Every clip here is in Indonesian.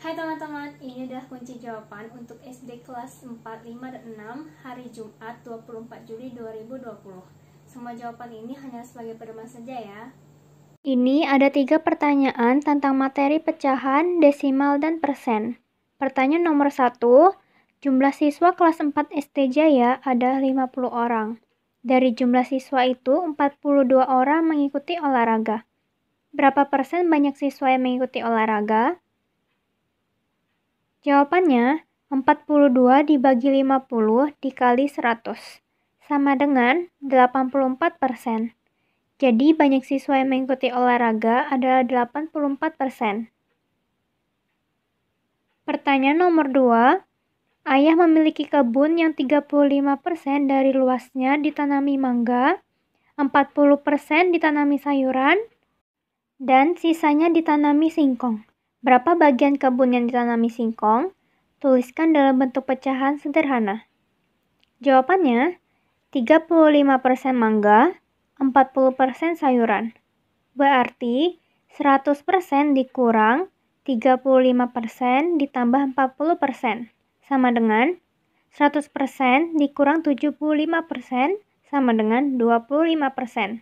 Hai teman-teman, ini adalah kunci jawaban untuk SD kelas 4, 5, dan 6 hari Jumat 24 Juli 2020. Semua jawaban ini hanya sebagai pedoman saja ya. Ini ada tiga pertanyaan tentang materi pecahan, desimal, dan persen. Pertanyaan nomor 1, jumlah siswa kelas 4 SD Jaya ada 50 orang. Dari jumlah siswa itu, 42 orang mengikuti olahraga. Berapa persen banyak siswa yang mengikuti olahraga? Jawabannya, 42 dibagi 50 dikali 100 sama dengan 84%. Jadi banyak siswa yang mengikuti olahraga adalah 84%. Pertanyaan nomor 2, ayah memiliki kebun yang 35% dari luasnya ditanami mangga, 40% ditanami sayuran, dan sisanya ditanami singkong. Berapa bagian kebun yang ditanami singkong? Tuliskan dalam bentuk pecahan sederhana. Jawabannya, 35% mangga, 40% sayuran. Berarti 100% dikurang 35% ditambah 40% sama dengan 100% dikurang 75% sama dengan 25%.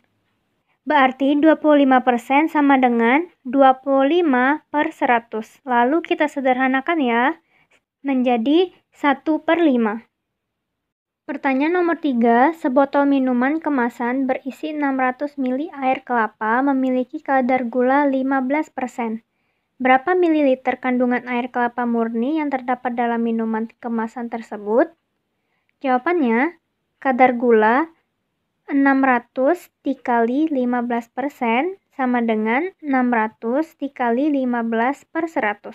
Berarti 25% sama dengan 25 per 100. Lalu kita sederhanakan ya, menjadi 1 per 5. Pertanyaan nomor 3, sebotol minuman kemasan berisi 600 ml air kelapa memiliki kadar gula 15%. Berapa mililiter kandungan air kelapa murni yang terdapat dalam minuman kemasan tersebut? Jawabannya, kadar gula 600 dikali 15 persen sama dengan 600 dikali 15 per 100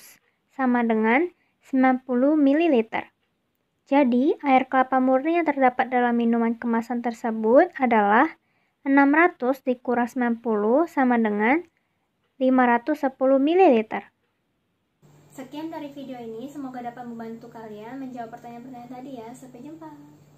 sama dengan 90 ml. Jadi, air kelapa murni yang terdapat dalam minuman kemasan tersebut adalah 600 dikurang 90 sama dengan 510 ml. Sekian dari video ini, semoga dapat membantu kalian menjawab pertanyaan-pertanyaan tadi ya. Sampai jumpa.